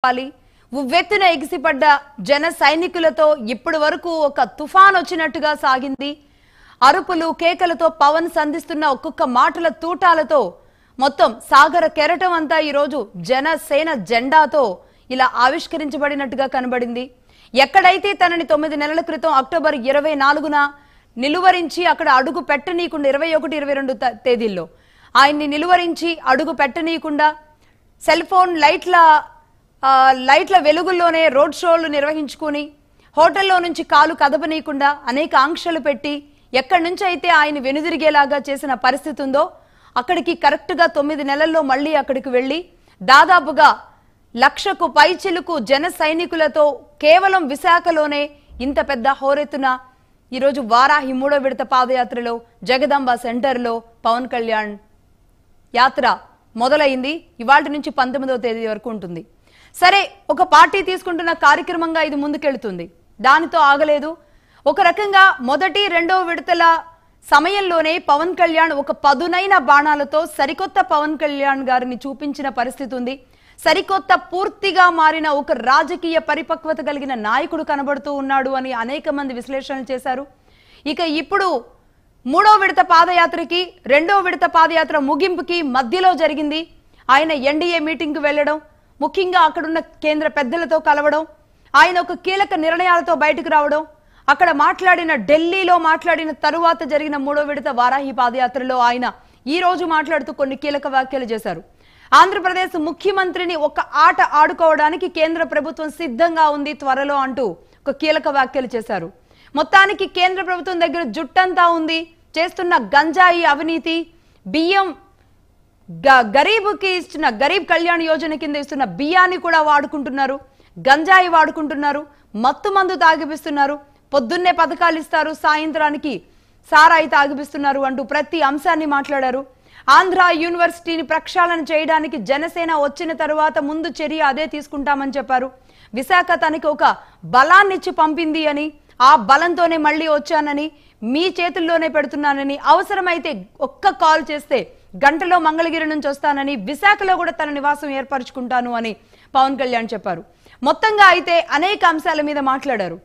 చెప్పాలి ఉవ్వెత్తున ఎగిసిపడ్డ జన సైనికులతో ఇప్పటి వరకు ఒక తుఫాన్ వచ్చినట్టుగా సాగింది అరుపులు కేకలతో పవన్ సంధిస్తున్న ఒక్కొక్క మాటల తూటాలతో మొత్తం సాగర కెరటం అంతా ఈరోజు జనసేన జెండాతో ఇలా ఆవిష్కరించబడినట్టుగా కనబడింది ఎక్కడైతే తనని తొమ్మిది నెలల క్రితం అక్టోబర్ ఇరవై నాలుగున నిలువరించి అక్కడ అడుగు పెట్టనీయకుండా ఇరవై ఒకటి ఇరవై రెండు తేదీల్లో ఆయన్ని నిలువరించి అడుగు పెట్టనీయకుండా సెల్ ఫోన్ లైట్ల లైట్ల వెలుగుల్లోనే రోడ్ షోలు నిర్వహించుకుని హోటల్లో నుంచి కాలు కదపనీయకుండా అనేక ఆంక్షలు పెట్టి ఎక్కడి నుంచి అయితే ఆయన వెనుదిరిగేలాగా చేసిన పరిస్థితి ఉందో అక్కడికి కరెక్ట్గా తొమ్మిది నెలల్లో మళ్ళీ అక్కడికి వెళ్ళి దాదాపుగా లక్షకు పైచిలుకు జన సైనికులతో కేవలం విశాఖలోనే ఇంత పెద్ద హోరెత్తున ఈరోజు వారాహి మూడో విడత పాదయాత్రలో జగదాంబ సెంటర్లో పవన్ కళ్యాణ్ యాత్ర మొదలైంది ఇవాటి నుంచి పంతొమ్మిదవ తేదీ వరకు ఉంటుంది సరే ఒక పార్టీ తీసుకుంటున్న కార్యక్రమంగా ఇది ముందుకెళ్తుంది దానితో ఆగలేదు ఒక రకంగా మొదటి రెండవ విడతల సమయంలోనే పవన్ కళ్యాణ్ ఒక పదునైన బాణాలతో సరికొత్త పవన్ కళ్యాణ్ గారిని చూపించిన పరిస్థితి ఉంది సరికొత్త పూర్తిగా మారిన ఒక రాజకీయ పరిపక్వత కలిగిన నాయకుడు కనబడుతూ ఉన్నాడు అని అనేక మంది విశ్లేషణలు చేశారు ఇక ఇప్పుడు మూడో విడత పాదయాత్రకి రెండో విడత పాదయాత్ర ముగింపుకి మధ్యలో జరిగింది ఆయన ఎన్డీఏ మీటింగ్కి వెళ్ళడం ముఖ్యంగా అక్కడున్న కేంద్ర పెద్దలతో కలవడం ఆయన ఒక కీలక నిర్ణయాలతో బయటకు రావడం అక్కడ మాట్లాడిన ఢిల్లీలో మాట్లాడిన తరువాత జరిగిన మూడో విడత వారాహి పాదయాత్రలో ఆయన ఈ రోజు మాట్లాడుతూ కొన్ని కీలక వ్యాఖ్యలు చేశారు ఆంధ్రప్రదేశ్ ముఖ్యమంత్రిని ఒక ఆట ఆడుకోవడానికి కేంద్ర ప్రభుత్వం సిద్ధంగా ఉంది త్వరలో అంటూ ఒక కీలక వ్యాఖ్యలు చేశారు మొత్తానికి కేంద్ర ప్రభుత్వం దగ్గర జుట్టంతా ఉంది చేస్తున్న గంజాయి అవినీతి బియ్యం కి ఇస్తున్న గరీబ్ కళ్యాణ్ యోజన కింద ఇస్తున్న బియ్యాన్ని కూడా వాడుకుంటున్నారు గంజాయి వాడుకుంటున్నారు మత్తు మందు తాగిపిస్తున్నారు పొద్దున్నే పథకాలు ఇస్తారు సాయంత్రానికి సారాయి తాగిపిస్తున్నారు అంటూ ప్రతి అంశాన్ని మాట్లాడారు ఆంధ్ర యూనివర్సిటీని ప్రక్షాళన చేయడానికి జనసేన వచ్చిన తరువాత ముందు చర్య అదే తీసుకుంటామని చెప్పారు విశాఖ తనకి ఒక బలాన్నిచ్చి పంపింది అని ఆ బలంతోనే మళ్ళీ వచ్చానని మీ చేతుల్లోనే పెడుతున్నానని అవసరమైతే ఒక్క కాల్ చేస్తే గంటలో మంగళగిరి నుంచి వస్తానని విశాఖలో కూడా తన నివాసం ఏర్పరచుకుంటాను అని పవన్ కళ్యాణ్ చెప్పారు మొత్తంగా అయితే అనేక అంశాల మీద మాట్లాడారు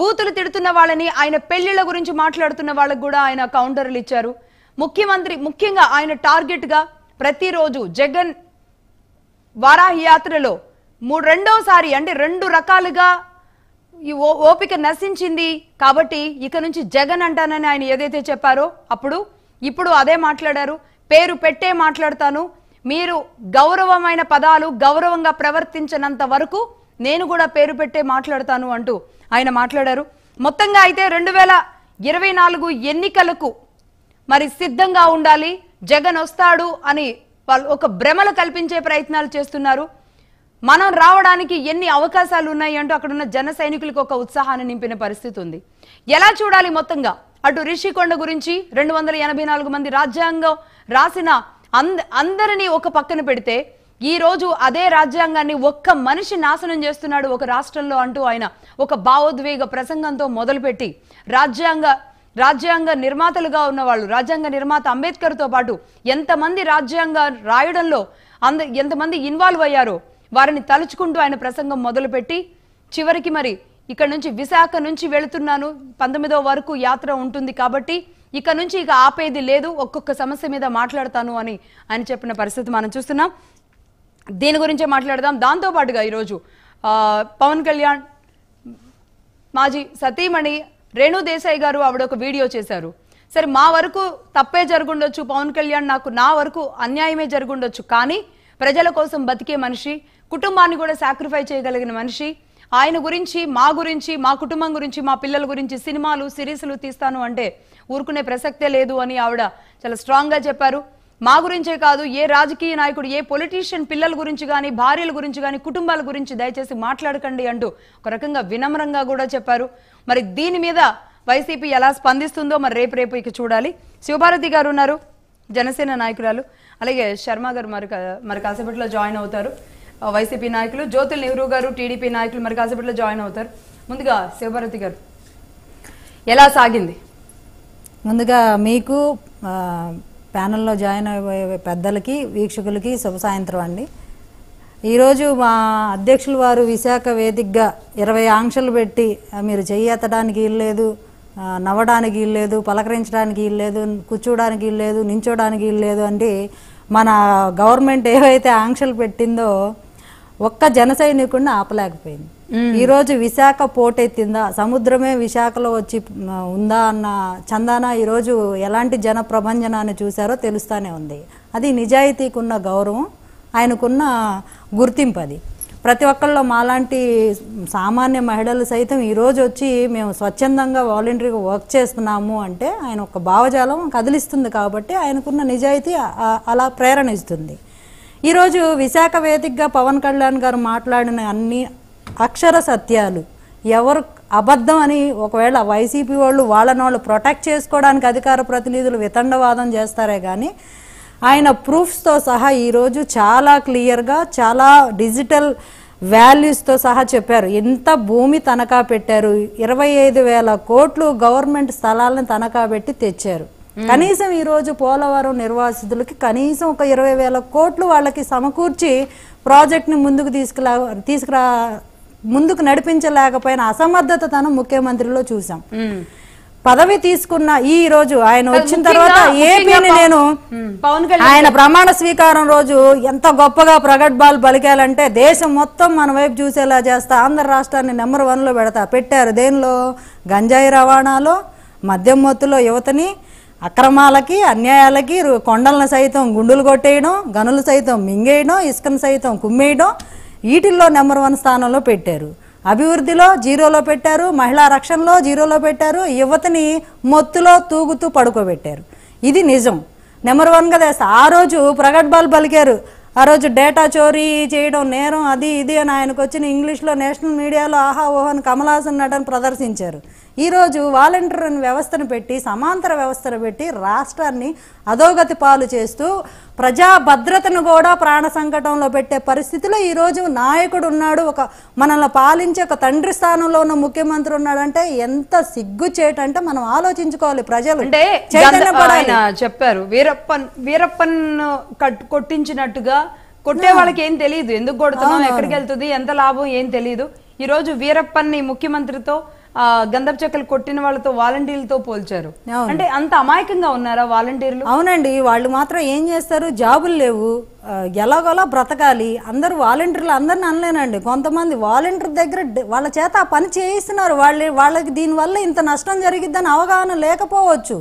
బూతులు తిడుతున్న వాళ్ళని ఆయన పెళ్లిళ్ల గురించి మాట్లాడుతున్న వాళ్ళకు కూడా ఆయన కౌంటర్లు ఇచ్చారు ముఖ్యమంత్రి ముఖ్యంగా ఆయన టార్గెట్గా ప్రతిరోజు జగన్ వారాహి యాత్రలో మూడు రెండోసారి అంటే రెండు రకాలుగా ఈ ఓపిక నశించింది కాబట్టి ఇక నుంచి జగన్ అంటానని ఆయన ఏదైతే చెప్పారో అప్పుడు ఇప్పుడు అదే మాట్లాడారు పేరు పెట్టే మాట్లాడతాను మీరు గౌరవమైన పదాలు గౌరవంగా ప్రవర్తించినంత వరకు నేను కూడా పేరు పెట్టే మాట్లాడతాను అంటూ ఆయన మాట్లాడారు మొత్తంగా అయితే రెండు వేల ఇరవై నాలుగు ఎన్నికలకు మరి సిద్ధంగా ఉండాలి జగన్ వస్తాడు అని వాళ్ళు ఒక భ్రమలు కల్పించే ప్రయత్నాలు చేస్తున్నారు మనం రావడానికి ఎన్ని అవకాశాలు ఉన్నాయి అంటూ అక్కడున్న జన సైనికులకు ఒక ఉత్సాహాన్ని నింపిన పరిస్థితి ఉంది ఎలా చూడాలి మొత్తంగా అటు రిషికొండ గురించి రెండు వందల ఎనభై నాలుగు మంది రాజ్యాంగం రాసిన అంద అందరినీ ఒక పక్కన పెడితే ఈ రోజు అదే రాజ్యాంగాన్ని ఒక్క మనిషి నాశనం చేస్తున్నాడు ఒక రాష్ట్రంలో అంటూ ఆయన ఒక భావోద్వేగ ప్రసంగంతో మొదలుపెట్టి రాజ్యాంగ రాజ్యాంగ నిర్మాతలుగా ఉన్నవాళ్ళు రాజ్యాంగ నిర్మాత అంబేద్కర్తో పాటు ఎంతమంది రాజ్యాంగ రాయడంలో అంద ఎంతమంది ఇన్వాల్వ్ అయ్యారో వారిని తలుచుకుంటూ ఆయన ప్రసంగం మొదలుపెట్టి చివరికి మరి ఇక్కడ నుంచి విశాఖ నుంచి వెళుతున్నాను పంతొమ్మిదో వరకు యాత్ర ఉంటుంది కాబట్టి ఇక నుంచి ఇక ఆపేది లేదు ఒక్కొక్క సమస్య మీద మాట్లాడతాను అని ఆయన చెప్పిన పరిస్థితి మనం చూస్తున్నాం దీని గురించే మాట్లాడదాం దాంతోపాటుగా ఈరోజు పవన్ కళ్యాణ్ మాజీ సతీమణి రేణు దేశాయి గారు ఆవిడ ఒక వీడియో చేశారు సరే మా వరకు తప్పే జరుగుండొచ్చు పవన్ కళ్యాణ్ నాకు నా వరకు అన్యాయమే జరుగుండొచ్చు కానీ ప్రజల కోసం బతికే మనిషి కుటుంబాన్ని కూడా సాక్రిఫై చేయగలిగిన మనిషి ఆయన గురించి మా గురించి మా కుటుంబం గురించి మా పిల్లల గురించి సినిమాలు సిరీస్లు తీస్తాను అంటే ఊరుకునే ప్రసక్తే లేదు అని ఆవిడ చాలా స్ట్రాంగ్గా చెప్పారు మా గురించే కాదు ఏ రాజకీయ నాయకుడు ఏ పొలిటీషియన్ పిల్లల గురించి కానీ భార్యల గురించి కానీ కుటుంబాల గురించి దయచేసి మాట్లాడకండి అంటూ ఒక రకంగా వినమ్రంగా కూడా చెప్పారు మరి దీని మీద వైసీపీ ఎలా స్పందిస్తుందో మరి రేపు రేపు ఇక చూడాలి శివభారతి గారు ఉన్నారు జనసేన నాయకురాలు అలాగే శర్మ గారు మరి మరి కాసేపట్లో జాయిన్ అవుతారు వైసీపీ నాయకులు జ్యోతిల్ నెహ్రూ గారు టీడీపీ నాయకులు మరి కాసేపట్లో జాయిన్ అవుతారు ముందుగా శివభారతి గారు ఎలా సాగింది ముందుగా మీకు ప్యానల్లో జాయిన్ అయ్యే పెద్దలకి వీక్షకులకి శుభ సాయంత్రం అండి ఈరోజు మా అధ్యక్షులు వారు విశాఖ వేదికగా ఇరవై ఆంక్షలు పెట్టి మీరు చెయ్యెత్తడానికి ఇల్లేదు నవ్వడానికి ఇల్లేదు పలకరించడానికి ఇల్లేదు కూర్చోడానికి ఇల్లేదు నించోడానికి ఇల్లేదు అంటే మన గవర్నమెంట్ ఏవైతే ఆంక్షలు పెట్టిందో ఒక్క జన సైనికుడిని ఆపలేకపోయింది ఈరోజు విశాఖ పోటెత్తిందా సముద్రమే విశాఖలో వచ్చి ఉందా అన్న చందాన ఈరోజు ఎలాంటి జన ప్రభంజనాన్ని చూశారో తెలుస్తూనే ఉంది అది నిజాయితీకున్న గౌరవం ఆయనకున్న గుర్తింపు అది ప్రతి ఒక్కళ్ళు మాలాంటి సామాన్య మహిళలు సైతం ఈరోజు వచ్చి మేము స్వచ్ఛందంగా వాలంటరీగా వర్క్ చేస్తున్నాము అంటే ఆయన ఒక భావజాలం కదిలిస్తుంది కాబట్టి ఆయనకున్న నిజాయితీ అలా ప్రేరణ ఇస్తుంది ఈరోజు విశాఖ వేదికగా పవన్ కళ్యాణ్ గారు మాట్లాడిన అన్ని అక్షర సత్యాలు ఎవరు అబద్ధం అని ఒకవేళ వైసీపీ వాళ్ళు వాళ్ళని వాళ్ళు ప్రొటెక్ట్ చేసుకోవడానికి అధికార ప్రతినిధులు వితండవాదం చేస్తారే కానీ ఆయన ప్రూఫ్స్తో సహా ఈరోజు చాలా క్లియర్గా చాలా డిజిటల్ వాల్యూస్తో సహా చెప్పారు ఎంత భూమి తనఖా పెట్టారు ఇరవై ఐదు వేల కోట్లు గవర్నమెంట్ స్థలాలను తనఖా పెట్టి తెచ్చారు కనీసం ఈరోజు పోలవరం నిర్వాసితులకి కనీసం ఒక ఇరవై వేల కోట్లు వాళ్ళకి సమకూర్చి ప్రాజెక్ట్ని ముందుకు తీసుకురా తీసుకురా ముందుకు నడిపించలేకపోయిన అసమర్థత తను ముఖ్యమంత్రిలో చూసాం పదవి తీసుకున్న ఈ రోజు ఆయన వచ్చిన తర్వాత ఏపీని నేను ఆయన ప్రమాణ స్వీకారం రోజు ఎంత గొప్పగా ప్రగడ్బాల్ పలికాలంటే దేశం మొత్తం మన వైపు చూసేలా చేస్తా ఆంధ్ర రాష్ట్రాన్ని నెంబర్ వన్ లో పెడతా పెట్టారు దేనిలో గంజాయి రవాణాలో మద్యం మొత్తులో యువతని అక్రమాలకి అన్యాయాలకి కొండలను సైతం గుండులు కొట్టేయడం గనులు సైతం మింగేయడం ఇసుకను సైతం కుమ్మేయడం వీటిల్లో నెంబర్ వన్ స్థానంలో పెట్టారు అభివృద్ధిలో జీరోలో పెట్టారు మహిళా రక్షణలో జీరోలో పెట్టారు యువతని మొత్తులో తూగుతూ పడుకోబెట్టారు ఇది నిజం నెంబర్ వన్ కదా ఆ రోజు ప్రగడ్బాల్ పలికారు ఆ రోజు డేటా చోరీ చేయడం నేరం అది ఇది అని ఆయనకు వచ్చిన ఇంగ్లీష్లో నేషనల్ మీడియాలో ఆహా ఓహన్ కమలాసన్ నటన ప్రదర్శించారు ఈరోజు వాలంటీర్ వ్యవస్థను పెట్టి సమాంతర వ్యవస్థను పెట్టి రాష్ట్రాన్ని అధోగతి పాలు చేస్తూ ప్రజా భద్రతను కూడా ప్రాణ సంకటంలో పెట్టే పరిస్థితిలో ఈరోజు నాయకుడు ఉన్నాడు ఒక మనల్ని పాలించే ఒక తండ్రి స్థానంలో ఉన్న ముఖ్యమంత్రి ఉన్నాడంటే ఎంత సిగ్గు చేయటంటే మనం ఆలోచించుకోవాలి ప్రజలు అంటే చెప్పారు వీరప్పన్ వీరప్పన్ కొట్టించినట్టుగా కొట్టే వాళ్ళకి ఏం తెలియదు ఎందుకు కొడుతున్నాం ఎక్కడికి వెళ్తుంది ఎంత లాభం ఏం తెలియదు ఈ రోజు వీరప్పన్ని ముఖ్యమంత్రితో గంధప చెక్కలు కొట్టిన వాళ్ళతో వాలంటీర్లతో పోల్చారు అంటే అంత అమాయకంగా ఉన్నారా వాలంటీర్లు అవునండి వాళ్ళు మాత్రం ఏం చేస్తారు జాబులు లేవు ఎలాగోలా బ్రతకాలి అందరు వాలంటీర్లు అందరిని అనలేనండి కొంతమంది వాలంటీర్ దగ్గర వాళ్ళ చేత పని చేయిస్తున్నారు వాళ్ళు వాళ్ళకి దీనివల్ల ఇంత నష్టం జరిగిద్దని అవగాహన లేకపోవచ్చు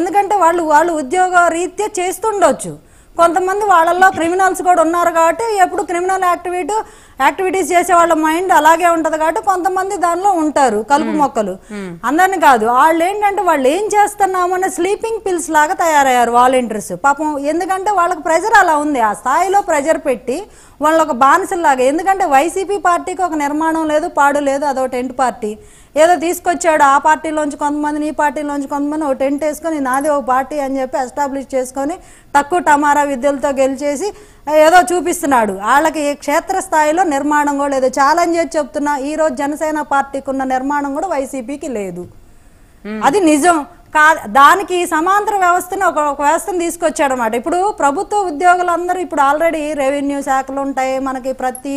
ఎందుకంటే వాళ్ళు వాళ్ళు ఉద్యోగ రీత్యా చేస్తుండొచ్చు కొంతమంది వాళ్ళల్లో క్రిమినల్స్ కూడా ఉన్నారు కాబట్టి ఎప్పుడు క్రిమినల్ యాక్టివిటీ యాక్టివిటీస్ చేసే వాళ్ళ మైండ్ అలాగే ఉంటది కాబట్టి కొంతమంది దానిలో ఉంటారు కలుపు మొక్కలు అందరిని కాదు వాళ్ళు ఏంటంటే వాళ్ళు ఏం చేస్తున్నామనే స్లీపింగ్ పిల్స్ లాగా తయారయ్యారు వాలంటీర్స్ పాపం ఎందుకంటే వాళ్ళకి ప్రెజర్ అలా ఉంది ఆ స్థాయిలో ప్రెజర్ పెట్టి వాళ్ళు ఒక బానిసలాగా ఎందుకంటే వైసీపీ పార్టీకి ఒక నిర్మాణం లేదు పాడు లేదు అదో టెంట్ పార్టీ ఏదో తీసుకొచ్చాడు ఆ పార్టీలోంచి కొంతమంది నీ పార్టీలోంచి కొంతమంది ఒక టెంట్ వేసుకొని నాది ఒక పార్టీ అని చెప్పి ఎస్టాబ్లిష్ చేసుకొని తక్కువ టమారా విద్యలతో గెలిచేసి ఏదో చూపిస్తున్నాడు వాళ్ళకి క్షేత్రస్థాయిలో నిర్మాణం కూడా లేదు ఛాలెంజ్ చేసి చెప్తున్నా రోజు జనసేన పార్టీకి ఉన్న నిర్మాణం కూడా వైసీపీకి లేదు అది నిజం కా దానికి సమాంతర వ్యవస్థను ఒక ఒక వ్యవస్థను తీసుకొచ్చాడనమాట ఇప్పుడు ప్రభుత్వ ఉద్యోగులందరూ ఇప్పుడు ఆల్రెడీ రెవెన్యూ శాఖలు ఉంటాయి మనకి ప్రతి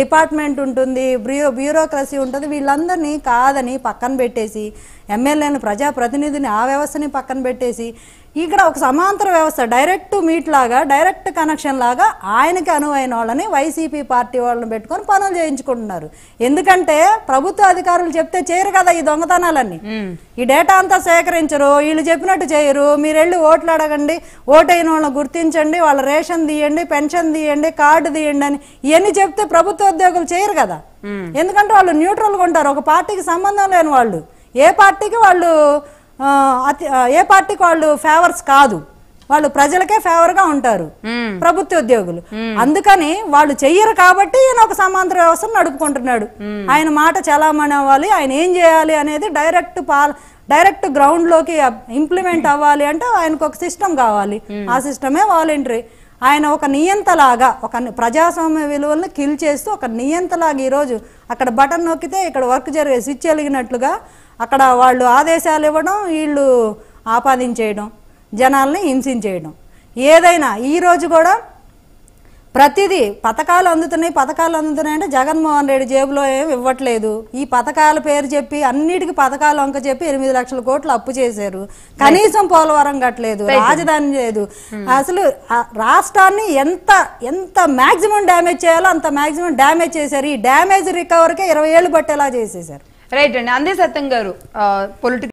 డిపార్ట్మెంట్ ఉంటుంది బ్యూరో బ్యూరోక్రసీ ఉంటుంది వీళ్ళందరినీ కాదని పక్కన పెట్టేసి ఎమ్మెల్యేని ప్రజాప్రతినిధిని ఆ వ్యవస్థని పక్కన పెట్టేసి ఇక్కడ ఒక సమాంతర వ్యవస్థ డైరెక్ట్ మీట్ లాగా డైరెక్ట్ కనెక్షన్ లాగా ఆయనకి అనువైన వాళ్ళని వైసీపీ పార్టీ వాళ్ళని పెట్టుకొని పనులు చేయించుకుంటున్నారు ఎందుకంటే ప్రభుత్వ అధికారులు చెప్తే చేయరు కదా ఈ దొంగతనాలన్నీ ఈ డేటా అంతా సేకరించరు వీళ్ళు చెప్పినట్టు చేయరు మీరు వెళ్ళి ఓట్లు అడగండి ఓటైన వాళ్ళని గుర్తించండి వాళ్ళ రేషన్ తీయండి పెన్షన్ తీయండి కార్డు తీయండి అని ఇవన్నీ చెప్తే ప్రభుత్వ ఉద్యోగులు చేయరు కదా ఎందుకంటే వాళ్ళు న్యూట్రల్గా ఉంటారు ఒక పార్టీకి సంబంధం లేని వాళ్ళు ఏ పార్టీకి వాళ్ళు అతి ఏ పార్టీకి వాళ్ళు ఫేవర్స్ కాదు వాళ్ళు ప్రజలకే ఫేవర్ గా ఉంటారు ప్రభుత్వ ఉద్యోగులు అందుకని వాళ్ళు చెయ్యరు కాబట్టి ఈయన ఒక సమాంతర వ్యవస్థను నడుపుకుంటున్నాడు ఆయన మాట చలామణి అవ్వాలి ఆయన ఏం చేయాలి అనేది డైరెక్ట్ పాల డైరెక్ట్ గ్రౌండ్ లోకి ఇంప్లిమెంట్ అవ్వాలి అంటే ఆయనకు ఒక సిస్టమ్ కావాలి ఆ సిస్టమే వాలంటరీ ఆయన ఒక నియంతలాగా ఒక ప్రజాస్వామ్య విలువలను కిల్ చేస్తూ ఒక నియంతలాగా ఈరోజు అక్కడ బటన్ నొక్కితే ఇక్కడ వర్క్ జరిగే స్విచ్ వెలిగినట్లుగా అక్కడ వాళ్ళు ఆదేశాలు ఇవ్వడం వీళ్ళు ఆపాదించేయడం జనాల్ని హింసించేయడం ఏదైనా ఈరోజు కూడా ప్రతిదీ పథకాలు అందుతున్నాయి పథకాలు అందుతున్నాయి అంటే జగన్మోహన్ రెడ్డి జేబులో ఏమి ఇవ్వట్లేదు ఈ పథకాల పేరు చెప్పి అన్నిటికీ పథకాలు అంక చెప్పి ఎనిమిది లక్షల కోట్లు అప్పు చేశారు కనీసం పోలవరం కట్టలేదు రాజధాని లేదు అసలు రాష్ట్రాన్ని ఎంత ఎంత మ్యాక్సిమం డ్యామేజ్ చేయాలో అంత మ్యాక్సిమం డ్యామేజ్ చేశారు ఈ డ్యామేజ్ రికవరీకే ఇరవై ఏళ్ళు పట్టేలా చేసేసారు రైట్ అండి అందే సత్యం గారు పొలిటికల్